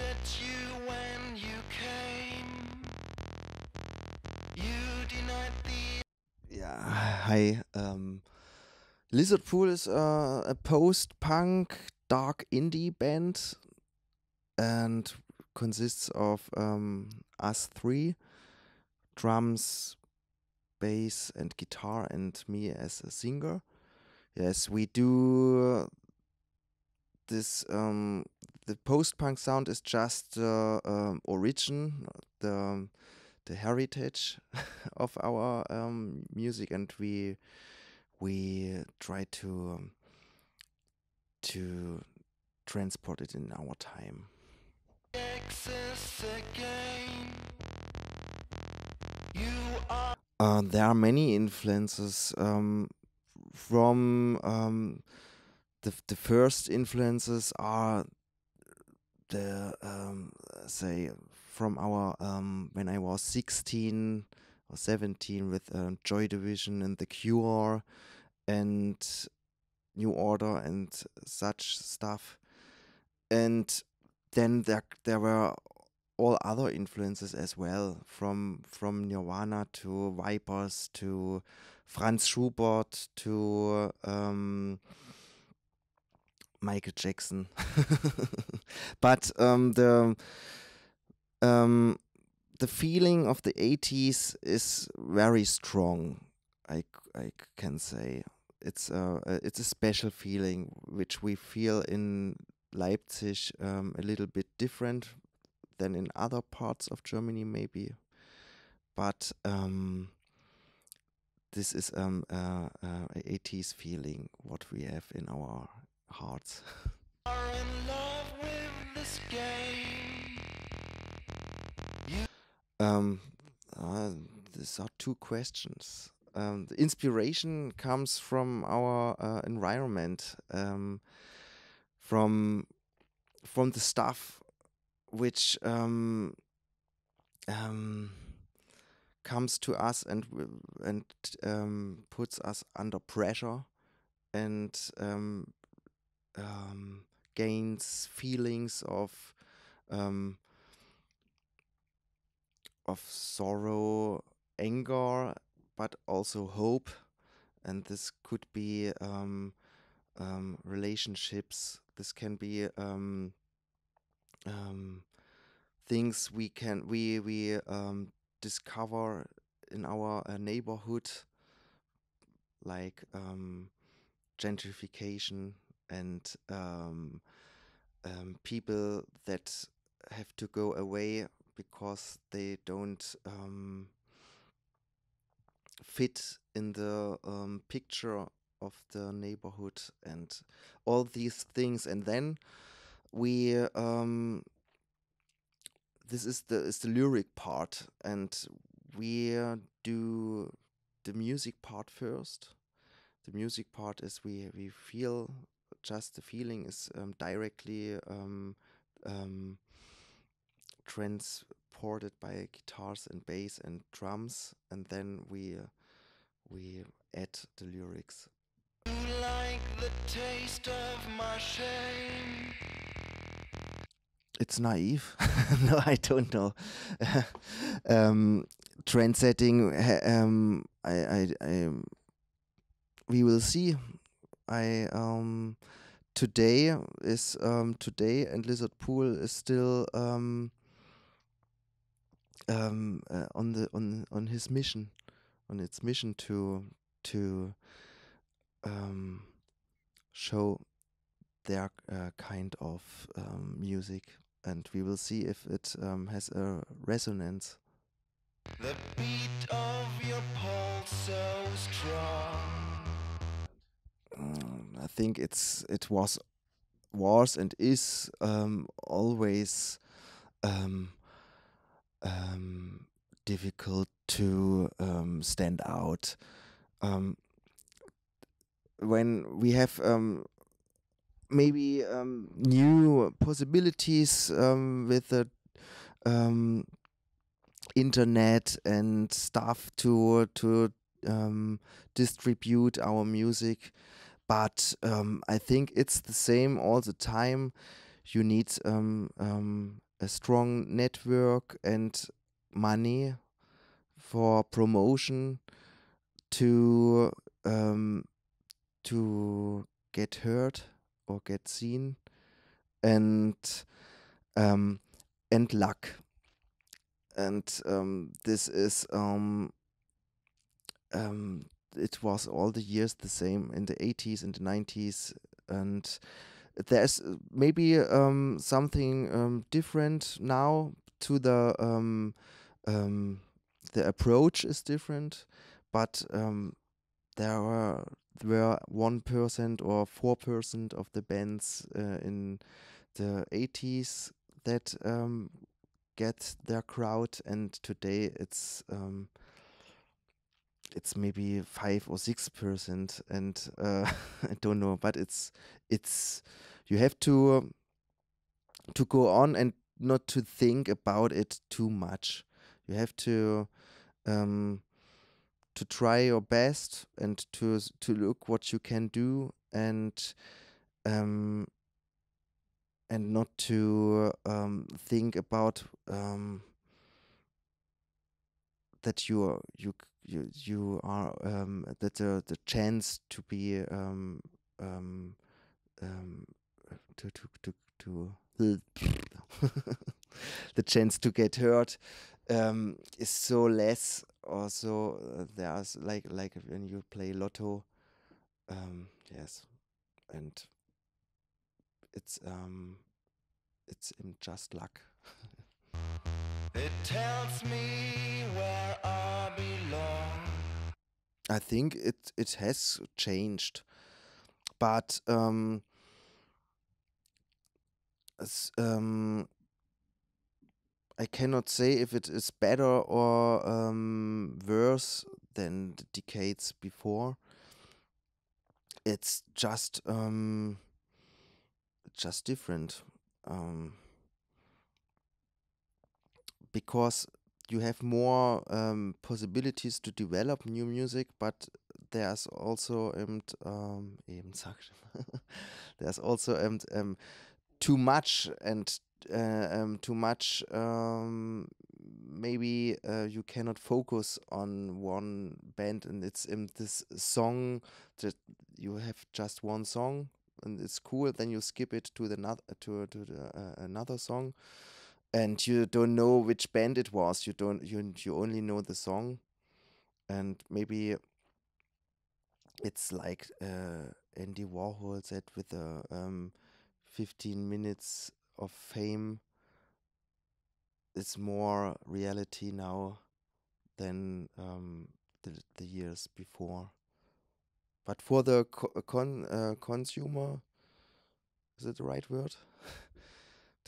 at you when you came. You denied the. Yeah, hi. Um, Lizard Pool is uh, a post punk dark indie band and consists of um, us three drums, bass, and guitar, and me as a singer. Yes, we do this um, the post-punk sound is just the um, origin, the the heritage of our um, music, and we we try to um, to transport it in our time. Uh, there are many influences um, from um, the, the first influences are the um, say from our um, when I was 16 or 17 with um, Joy Division and The Cure and New Order and such stuff, and then there there were all other influences as well from from Nirvana to Vipers to Franz Schubert to um, Michael Jackson. but um, the um, the feeling of the 80s is very strong. I, I can say it's a it's a special feeling which we feel in Leipzig um, a little bit different than in other parts of Germany maybe, but um, this is um, uh, uh, 80s feeling what we have in our hearts. um, uh, these are two questions. Um, the inspiration comes from our uh, environment, um, from from the stuff which um, um comes to us and and um, puts us under pressure and um, um, gains feelings of um, of sorrow, anger, but also hope, and this could be um, um relationships. This can be um, um, things we can we we discover in our uh, neighborhood, like gentrification and um, um, people that have to go away because they don't um, fit in the um, picture of the neighborhood and all these things and then we um, this is the is the lyric part and we uh, do the music part first the music part is we we feel just the feeling is um, directly um, um, transported by guitars and bass and drums, and then we uh, we add the lyrics. Like the it's naive. no, I don't know. um, setting. Um, I, I, I, we will see. I um, today is um, today and Lizard Pool is still um, um, uh, on the on on his mission, on its mission to to um, show their uh, kind of um, music, and we will see if it um, has a resonance. think it's it was was and is um, always um, um, difficult to um, stand out. Um, when we have um, maybe new possibilities with the internet and stuff to to distribute our music but um, I think it's the same all the time. You need um, um, a strong network and money for promotion to um, to get heard or get seen and um, and luck and um, this is it was all the years the same in the 80s and the 90s and there's uh, maybe um, something um, different now to the um, um the approach is different but um, there were were one percent or four percent of the bands uh, in the 80s that um, get their crowd and today it's it's maybe five or six percent, and uh, I don't know. But it's it's you have to um, to go on and not to think about it too much. You have to um, to try your best and to to look what you can do and um, and not to um, think about um, that you you you you are um, that the the chance to be um, um, um, to to to, to the chance to get hurt um, is so less. Also, uh, there's like like when you play lotto, um, yes, and it's um, it's in just luck. It tells me where I belong. I think it it has changed, but um, um, I cannot say if it is better or um, worse than the decades before. It's just um, just different. Um, because you have more um, possibilities to develop new music, but there's also um, eben, um, there's also eben, um, too much and uh, um, too much. Um, maybe uh, you cannot focus on one band, and it's in this song that you have just one song, and it's cool. Then you skip it to the not- to to the, uh, another song and you don't know which band it was. You don't you you only know the song, and maybe it's like uh, Andy Warhol said with a um, fifteen minutes of fame. It's more reality now than um, the the years before. But for the co- con uh, consumer, is it the right word?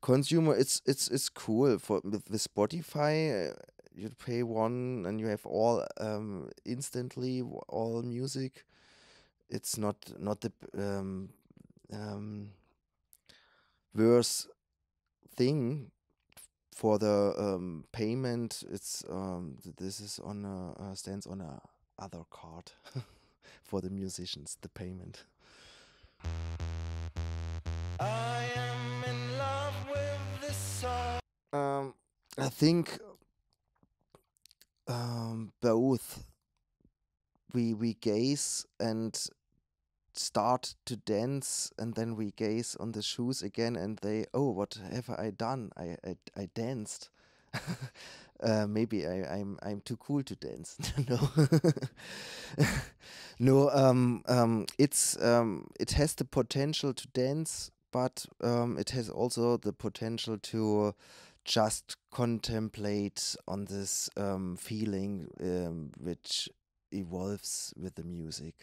consumer it's it's it's cool for with, with spotify uh, you pay one and you have all um, instantly all music it's not not the um, um, worse thing for the um, payment it's um, this is on a uh, stands on a other card for the musicians the payment I think um, both we we gaze and start to dance and then we gaze on the shoes again and they oh what have I done I I, I danced uh, maybe I, I'm I'm too cool to dance no no um, um, it's um, it has the potential to dance but um, it has also the potential to uh, just contemplate on this um, feeling um, which evolves with the music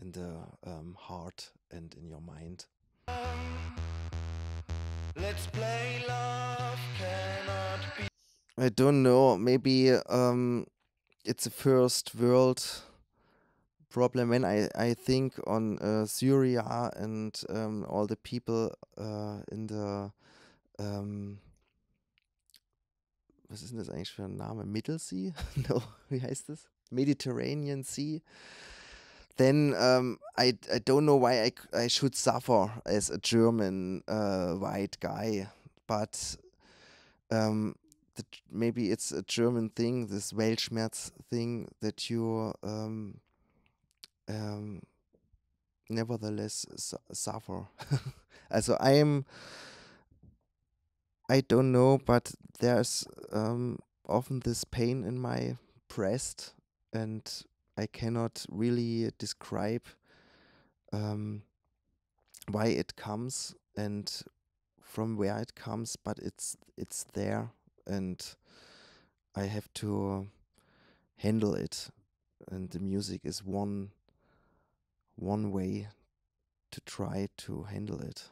in the um, heart and in your mind. I don't know, maybe um, it's a first world problem when I, I think on uh, Syria and um, all the people uh, in the um, was ist denn das eigentlich für ein Name? Middle Sea? no, wie heißt das? Mediterranean Sea. Then um, I, I don't know why I, I should suffer as a German uh, white guy, but um, the, maybe it's a German thing, this Weltschmerz thing that you um, nevertheless su suffer. also I am. I don't know, but there's um, often this pain in my breast, and I cannot really describe um, why it comes and from where it comes, but it's it's there, and I have to handle it. And the music is one one way to try to handle it.